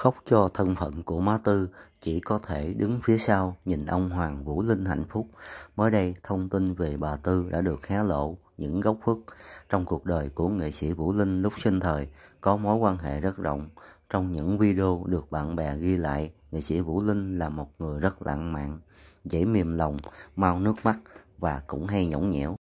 khóc cho thân phận của má tư chỉ có thể đứng phía sau nhìn ông hoàng vũ linh hạnh phúc mới đây thông tin về bà tư đã được hé lộ những góc khuất trong cuộc đời của nghệ sĩ vũ linh lúc sinh thời có mối quan hệ rất rộng trong những video được bạn bè ghi lại nghệ sĩ vũ linh là một người rất lãng mạn dễ mềm lòng mau nước mắt và cũng hay nhõng nhẽo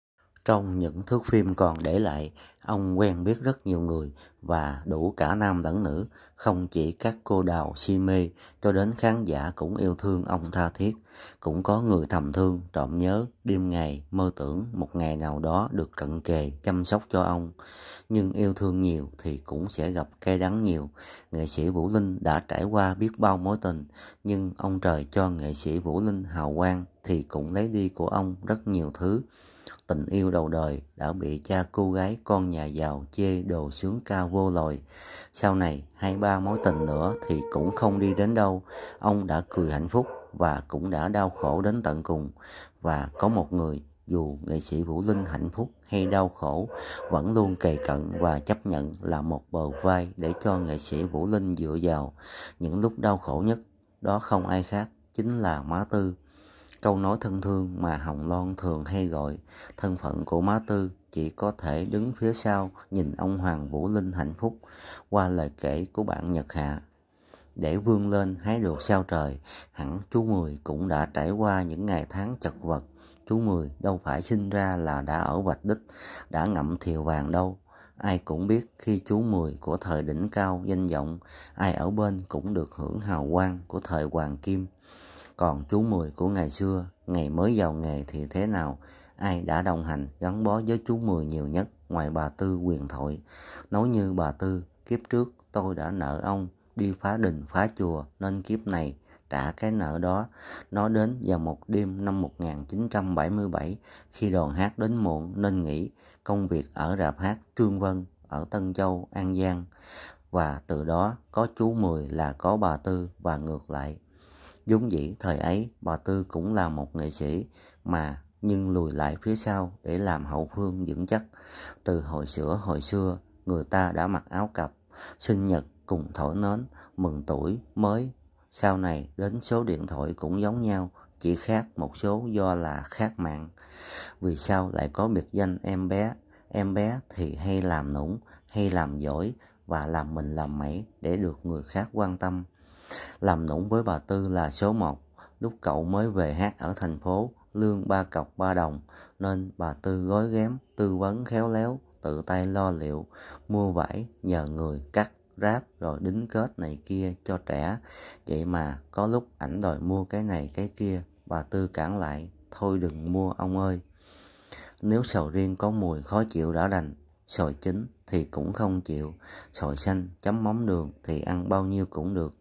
trong những thước phim còn để lại, ông quen biết rất nhiều người và đủ cả nam lẫn nữ, không chỉ các cô đào si mê cho đến khán giả cũng yêu thương ông tha thiết. Cũng có người thầm thương, trộm nhớ, đêm ngày, mơ tưởng một ngày nào đó được cận kề chăm sóc cho ông. Nhưng yêu thương nhiều thì cũng sẽ gặp cay đắng nhiều. Nghệ sĩ Vũ Linh đã trải qua biết bao mối tình, nhưng ông trời cho nghệ sĩ Vũ Linh hào quang thì cũng lấy đi của ông rất nhiều thứ tình yêu đầu đời đã bị cha cô gái con nhà giàu chê đồ sướng cao vô lồi. Sau này, hai ba mối tình nữa thì cũng không đi đến đâu. Ông đã cười hạnh phúc và cũng đã đau khổ đến tận cùng. Và có một người, dù nghệ sĩ Vũ Linh hạnh phúc hay đau khổ, vẫn luôn kề cận và chấp nhận là một bờ vai để cho nghệ sĩ Vũ Linh dựa vào. Những lúc đau khổ nhất, đó không ai khác, chính là má tư Câu nói thân thương mà Hồng Loan thường hay gọi, thân phận của má Tư chỉ có thể đứng phía sau nhìn ông Hoàng Vũ Linh hạnh phúc qua lời kể của bạn Nhật Hạ. Để vươn lên hái được sao trời, hẳn chú Mười cũng đã trải qua những ngày tháng chật vật. Chú Mười đâu phải sinh ra là đã ở vạch đích, đã ngậm thiều vàng đâu. Ai cũng biết khi chú Mười của thời đỉnh cao danh vọng, ai ở bên cũng được hưởng hào quang của thời Hoàng Kim còn chú Mười của ngày xưa, ngày mới vào nghề thì thế nào? Ai đã đồng hành gắn bó với chú Mười nhiều nhất ngoài bà Tư quyền thoại? Nói như bà Tư, kiếp trước tôi đã nợ ông đi phá đình phá chùa nên kiếp này trả cái nợ đó. Nó đến vào một đêm năm 1977 khi đoàn hát đến muộn nên nghỉ công việc ở rạp hát Trương Vân ở Tân Châu, An Giang. Và từ đó có chú Mười là có bà Tư và ngược lại Dũng dĩ thời ấy bà Tư cũng là một nghệ sĩ mà nhưng lùi lại phía sau để làm hậu phương vững chắc. Từ hồi xưa hồi xưa người ta đã mặc áo cặp, sinh nhật cùng thổi nến, mừng tuổi mới. Sau này đến số điện thoại cũng giống nhau, chỉ khác một số do là khác mạng. Vì sao lại có biệt danh em bé? Em bé thì hay làm nũng, hay làm giỏi và làm mình làm mẩy để được người khác quan tâm. Làm nũng với bà Tư là số một. Lúc cậu mới về hát ở thành phố, lương ba cọc ba đồng, nên bà Tư gói ghém, tư vấn khéo léo, tự tay lo liệu, mua vải, nhờ người cắt, ráp rồi đính kết này kia cho trẻ. Vậy mà có lúc ảnh đòi mua cái này cái kia, bà Tư cản lại, thôi đừng mua ông ơi. Nếu sầu riêng có mùi khó chịu đã đành, sòi chín thì cũng không chịu, sòi xanh chấm móng đường thì ăn bao nhiêu cũng được,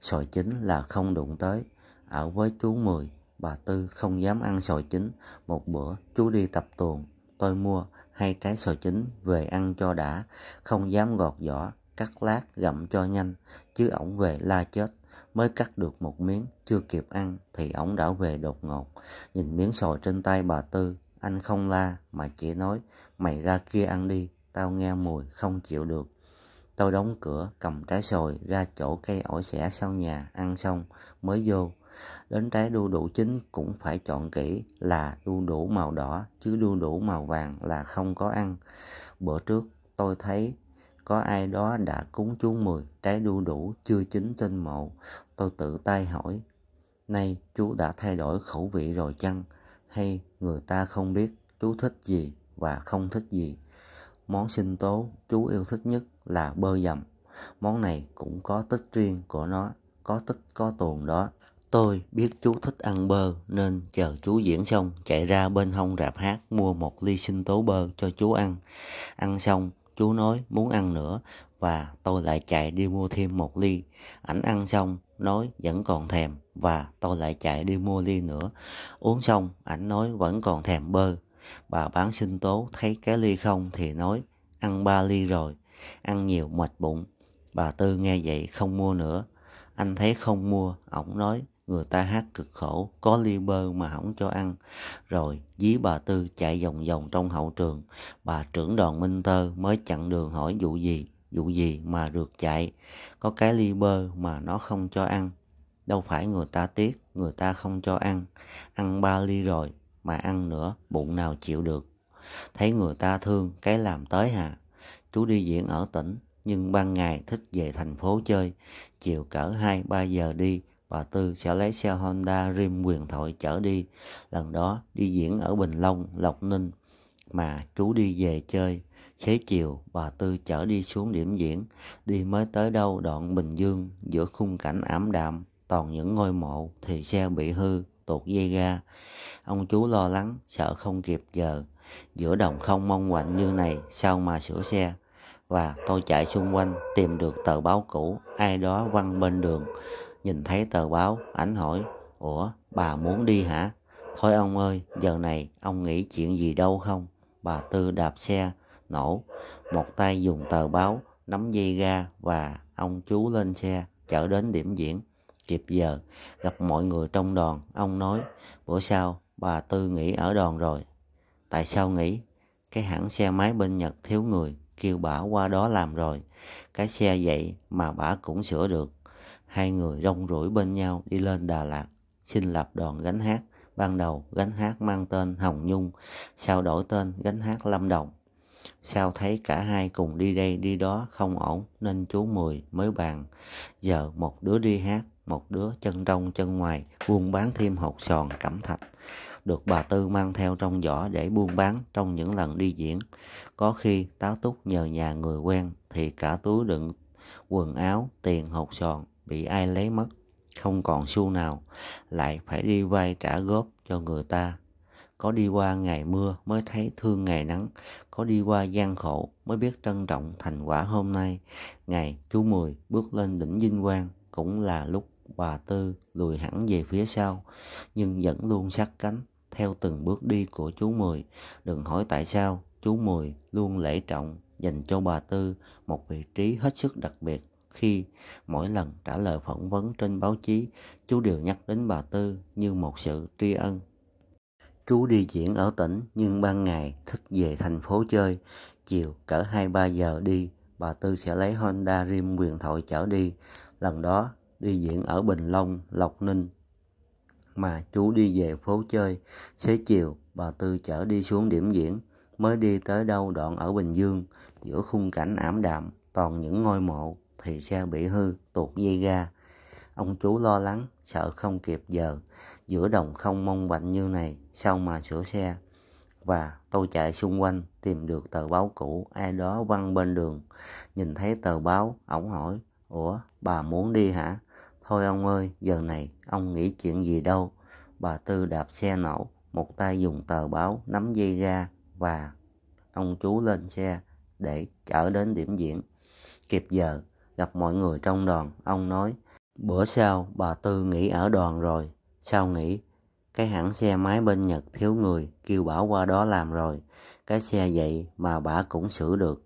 sòi chín là không đụng tới. Ở với chú Mười, bà Tư không dám ăn sòi chín, một bữa chú đi tập tuồng, tôi mua hai trái sòi chín về ăn cho đã, không dám gọt vỏ, cắt lát gặm cho nhanh, chứ ổng về la chết. Mới cắt được một miếng, chưa kịp ăn thì ổng đã về đột ngột. Nhìn miếng sòi trên tay bà Tư, anh không la mà chỉ nói, mày ra kia ăn đi, tao nghe mùi không chịu được. Tôi đóng cửa, cầm trái sồi ra chỗ cây ổi xẻ sau nhà, ăn xong mới vô. Đến trái đu đủ chín cũng phải chọn kỹ là đu đủ màu đỏ, chứ đu đủ màu vàng là không có ăn. Bữa trước tôi thấy có ai đó đã cúng chú mười trái đu đủ chưa chín trên mộ. Tôi tự tay hỏi, nay chú đã thay đổi khẩu vị rồi chăng? hay người ta không biết chú thích gì và không thích gì. Món sinh tố chú yêu thích nhất là bơ dầm. Món này cũng có tích riêng của nó, có tích có tuồn đó. Tôi biết chú thích ăn bơ nên chờ chú diễn xong chạy ra bên hông rạp hát mua một ly sinh tố bơ cho chú ăn. Ăn xong chú nói muốn ăn nữa và tôi lại chạy đi mua thêm một ly. Ảnh ăn xong, nói vẫn còn thèm và tôi lại chạy đi mua ly nữa. Uống xong, ảnh nói vẫn còn thèm bơ. Bà bán sinh tố thấy cái ly không thì nói ăn ba ly rồi, ăn nhiều mệt bụng. Bà Tư nghe vậy không mua nữa. Anh thấy không mua, ổng nói người ta hát cực khổ, có ly bơ mà không cho ăn. Rồi dí bà Tư chạy vòng vòng trong hậu trường, bà trưởng đoàn Minh Tơ mới chặn đường hỏi vụ gì vụ gì mà được chạy có cái ly bơ mà nó không cho ăn đâu phải người ta tiếc người ta không cho ăn ăn ba ly rồi mà ăn nữa bụng nào chịu được thấy người ta thương cái làm tới hà chú đi diễn ở tỉnh nhưng ban ngày thích về thành phố chơi chiều cỡ hai ba giờ đi bà Tư sẽ lấy xe Honda Rim quyền thoại chở đi. Lần đó đi diễn ở Bình Long, Lộc Ninh mà chú đi về chơi Xế chiều, bà Tư chở đi xuống điểm diễn, đi mới tới đâu đoạn Bình Dương, giữa khung cảnh ảm đạm, toàn những ngôi mộ thì xe bị hư, tuột dây ga. Ông chú lo lắng, sợ không kịp giờ. Giữa đồng không mong quạnh như này, sao mà sửa xe? Và tôi chạy xung quanh, tìm được tờ báo cũ, ai đó quăng bên đường. Nhìn thấy tờ báo, ảnh hỏi, Ủa, bà muốn đi hả? Thôi ông ơi, giờ này ông nghĩ chuyện gì đâu không? Bà Tư đạp xe, nổ. Một tay dùng tờ báo, nắm dây ga và ông chú lên xe chở đến điểm diễn. Kịp giờ, gặp mọi người trong đoàn, ông nói, bữa sau bà Tư nghỉ ở đoàn rồi. Tại sao nghỉ? Cái hãng xe máy bên Nhật thiếu người, kêu bà qua đó làm rồi. Cái xe vậy mà bả cũng sửa được. Hai người rong ruổi bên nhau đi lên Đà Lạt, xin lập đoàn gánh hát. Ban đầu gánh hát mang tên Hồng Nhung, sau đổi tên gánh hát Lâm Đồng. Sao thấy cả hai cùng đi đây đi đó không ổn nên chú Mười mới bàn. Giờ một đứa đi hát, một đứa chân trong chân ngoài buôn bán thêm hột sòn cẩm thạch. Được bà Tư mang theo trong giỏ để buôn bán trong những lần đi diễn. Có khi táo túc nhờ nhà người quen thì cả túi đựng quần áo, tiền hột sòn bị ai lấy mất không còn xu nào lại phải đi vay trả góp cho người ta có đi qua ngày mưa mới thấy thương ngày nắng, có đi qua gian khổ mới biết trân trọng thành quả hôm nay. Ngày chú Mười bước lên đỉnh Vinh Quang cũng là lúc bà Tư lùi hẳn về phía sau, nhưng vẫn luôn sát cánh theo từng bước đi của chú Mười. Đừng hỏi tại sao, chú Mười luôn lễ trọng dành cho bà Tư một vị trí hết sức đặc biệt khi mỗi lần trả lời phỏng vấn trên báo chí, chú đều nhắc đến bà Tư như một sự tri ân Chú đi diễn ở tỉnh nhưng ban ngày thích về thành phố chơi. Chiều cỡ hai ba giờ đi, bà Tư sẽ lấy Honda Rim quyền thoại chở đi. Lần đó đi diễn ở Bình Long, Lộc Ninh. Mà chú đi về phố chơi, xế chiều bà Tư chở đi xuống điểm diễn. Mới đi tới đâu đoạn ở Bình Dương, giữa khung cảnh ảm đạm, toàn những ngôi mộ thì xe bị hư, tuột dây ga. Ông chú lo lắng, sợ không kịp giờ giữa đồng không mong bệnh như này sao mà sửa xe và tôi chạy xung quanh tìm được tờ báo cũ ai đó văng bên đường nhìn thấy tờ báo ổng hỏi ủa bà muốn đi hả thôi ông ơi giờ này ông nghĩ chuyện gì đâu bà tư đạp xe nổ một tay dùng tờ báo nắm dây ga và ông chú lên xe để chở đến điểm diễn kịp giờ gặp mọi người trong đoàn ông nói bữa sau bà tư nghỉ ở đoàn rồi Sao nghĩ, cái hãng xe máy bên Nhật thiếu người, kêu bảo qua đó làm rồi. Cái xe vậy mà bà cũng sửa được.